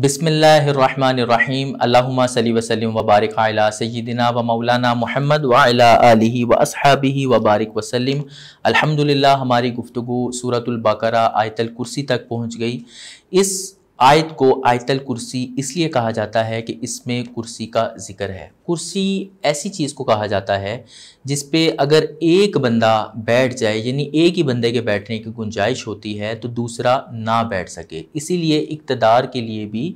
بسم اللہ الرحمن الرحیم اللہم صلی وسلم وبارک علیہ سیدنا و مولانا محمد و آلہ و اصحابہ و بارک وسلم الحمدللہ ہماری گفتگو سورة البقرہ آیت الکرسی تک پہنچ گئی اس آیت کو آیت الکرسی اس لیے کہا جاتا ہے کہ اس میں کرسی کا ذکر ہے کرسی ایسی چیز کو کہا جاتا ہے جس پہ اگر ایک بندہ بیٹھ جائے یعنی ایک ہی بندے کے بیٹھنے کی گنجائش ہوتی ہے تو دوسرا نہ بیٹھ سکے اسی لیے اقتدار کے لیے بھی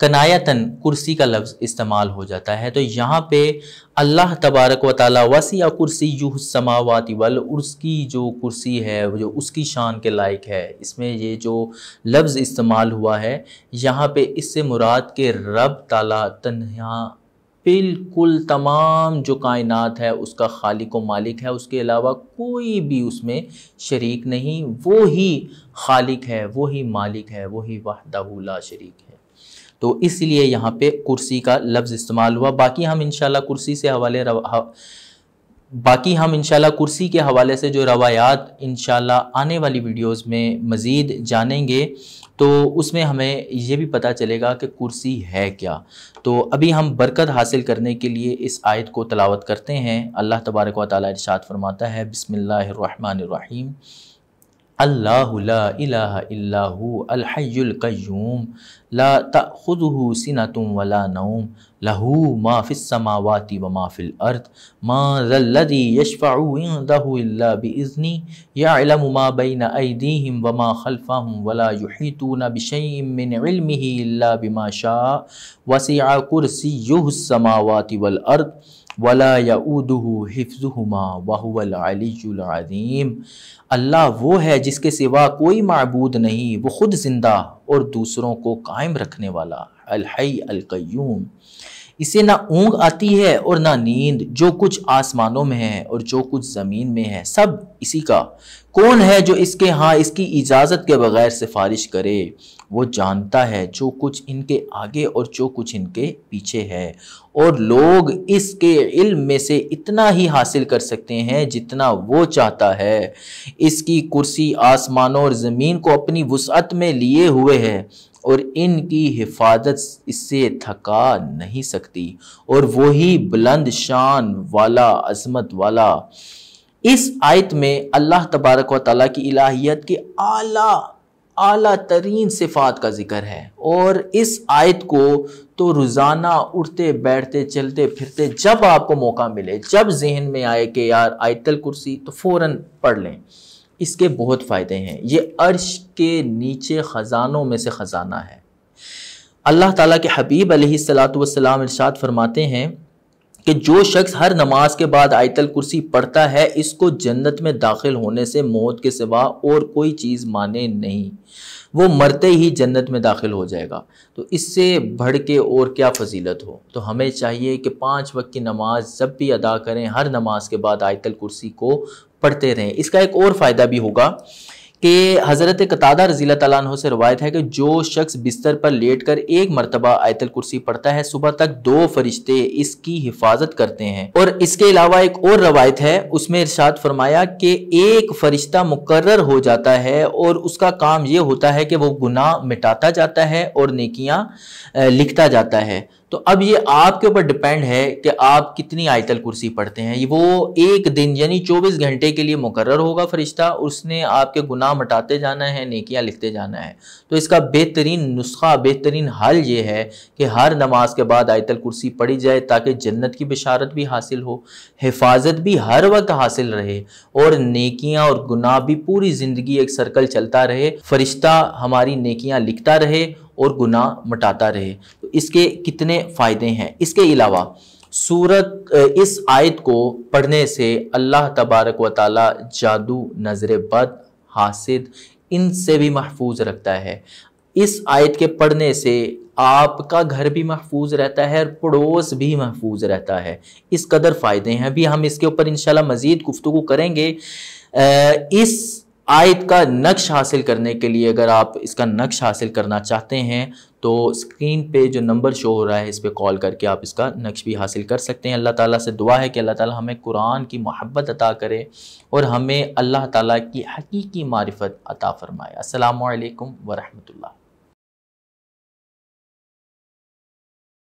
کنایتاً کرسی کا لفظ استعمال ہو جاتا ہے تو یہاں پہ اللہ تبارک و تعالیٰ وسیع کرسی یوہ سماواتی ول اس کی جو کرسی ہے جو اس کی شان کے لائق ہے اس میں یہ جو لفظ استعمال ہوا ہے یہاں پہ اس سے مراد کے رب تالا تنہا بالکل تمام جو کائنات ہے اس کا خالق و مالک ہے اس کے علاوہ کوئی بھی اس میں شریک نہیں وہی خالق ہے وہی مالک ہے وہی وحدہ لا شریک ہے تو اس لیے یہاں پہ کرسی کا لفظ استعمال ہوا باقی ہم انشاءاللہ کرسی سے حوالے باقی ہم انشاءاللہ کرسی کے حوالے سے جو روایات انشاءاللہ آنے والی ویڈیوز میں مزید جانیں گے تو اس میں ہمیں یہ بھی پتہ چلے گا کہ کرسی ہے کیا تو ابھی ہم برکت حاصل کرنے کے لیے اس آیت کو تلاوت کرتے ہیں اللہ تبارک و تعالی ارشاد فرماتا ہے بسم اللہ الرحمن الرحیم الله لا إله إلا هو الحي القيوم لا تأخذه سنة ولا نوم له ما في السماوات وما في الأرض ما ذا الذي يشفع عنده إلا بإذنه يعلم ما بين أيديهم وما خلفهم ولا يحيطون بشيء من علمه إلا بما شاء وسع كرسيه السماوات والأرض ولا اد حفظ العظیم اللہ وہ ہے جس کے سوا کوئی معبود نہیں وہ خود زندہ اور دوسروں کو قائم رکھنے والا الحی القیوم اسے نہ اونگ آتی ہے اور نہ نیند جو کچھ آسمانوں میں ہے اور جو کچھ زمین میں ہے سب اسی کا کون ہے جو اس کے ہاں اس کی اجازت کے بغیر سفارش کرے وہ جانتا ہے جو کچھ ان کے آگے اور جو کچھ ان کے پیچھے ہے اور لوگ اس کے علم میں سے اتنا ہی حاصل کر سکتے ہیں جتنا وہ چاہتا ہے اس کی کرسی آسمانوں اور زمین کو اپنی وسعت میں لیے ہوئے اور ان کی حفاظت اس سے تھکا نہیں سکتی اور وہی بلند شان والا عظمت والا اس آیت میں اللہ تبارک و تعالیٰ کی الہیت کے اعلیٰ اعلیٰ ترین صفات کا ذکر ہے اور اس آیت کو تو روزانہ اٹھتے بیٹھتے چلتے پھرتے جب آپ کو موقع ملے جب ذہن میں آئے کہ یار آیت الکرسی تو فوراً پڑھ لیں اس کے بہت فائدے ہیں یہ عرش کے نیچے خزانوں میں سے خزانہ ہے اللہ تعالیٰ کے حبیب علیہ السلاۃ ارشاد فرماتے ہیں کہ جو شخص ہر نماز کے بعد آیت الکرسی پڑھتا ہے اس کو جنت میں داخل ہونے سے موت کے سوا اور کوئی چیز مانے نہیں وہ مرتے ہی جنت میں داخل ہو جائے گا تو اس سے بڑھ کے اور کیا فضیلت ہو تو ہمیں چاہیے کہ پانچ وقت کی نماز جب بھی ادا کریں ہر نماز کے بعد آیت الکرسی کو پڑھتے رہیں اس کا ایک اور فائدہ بھی ہوگا کہ حضرت قطادہ رضی اللہ تعالیٰ سے روایت ہے کہ جو شخص بستر پر لیٹ کر ایک مرتبہ آیت الکرسی پڑھتا ہے صبح تک دو فرشتے اس کی حفاظت کرتے ہیں اور اس کے علاوہ ایک اور روایت ہے اس میں ارشاد فرمایا کہ ایک فرشتہ مقرر ہو جاتا ہے اور اس کا کام یہ ہوتا ہے کہ وہ گناہ مٹاتا جاتا ہے اور نیکیاں لکھتا جاتا ہے تو اب یہ آپ کے اوپر ڈپینڈ ہے کہ آپ کتنی آیتل کرسی پڑھتے ہیں وہ ایک دن یعنی چوبیس گھنٹے کے لیے مقرر ہوگا فرشتہ اس نے آپ کے گناہ مٹاتے جانا ہے نیکیاں لکھتے جانا ہے تو اس کا بہترین نسخہ بہترین حل یہ ہے کہ ہر نماز کے بعد آیتل کرسی پڑھی جائے تاکہ جنت کی بشارت بھی حاصل ہو حفاظت بھی ہر وقت حاصل رہے اور نیکیاں اور گناہ بھی پوری زندگی ایک سرکل چلتا رہے فرشتہ ہماری نیکیاں لکھتا رہے اور گناہ مٹاتا رہے اس کے کتنے فائدے ہیں اس کے علاوہ صورت اس آیت کو پڑھنے سے اللہ تبارک و تعالی جادو نظر بد حاسد ان سے بھی محفوظ رکھتا ہے اس آیت کے پڑھنے سے آپ کا گھر بھی محفوظ رہتا ہے اور پڑوس بھی محفوظ رہتا ہے اس قدر فائدے ہیں ابھی ہم اس کے اوپر انشاءاللہ مزید گفتگو کریں گے اس آیت کا نقش حاصل کرنے کے لیے اگر آپ اس کا نقش حاصل کرنا چاہتے ہیں تو اسکرین پہ جو نمبر شو ہو رہا ہے اس پہ کال کر کے آپ اس کا نقش بھی حاصل کر سکتے ہیں اللہ تعالیٰ سے دعا ہے کہ اللہ تعالیٰ ہمیں قرآن کی محبت عطا کرے اور ہمیں اللہ تعالیٰ کی حقیقی معرفت عطا فرمائے السلام علیکم ورحمۃ اللہ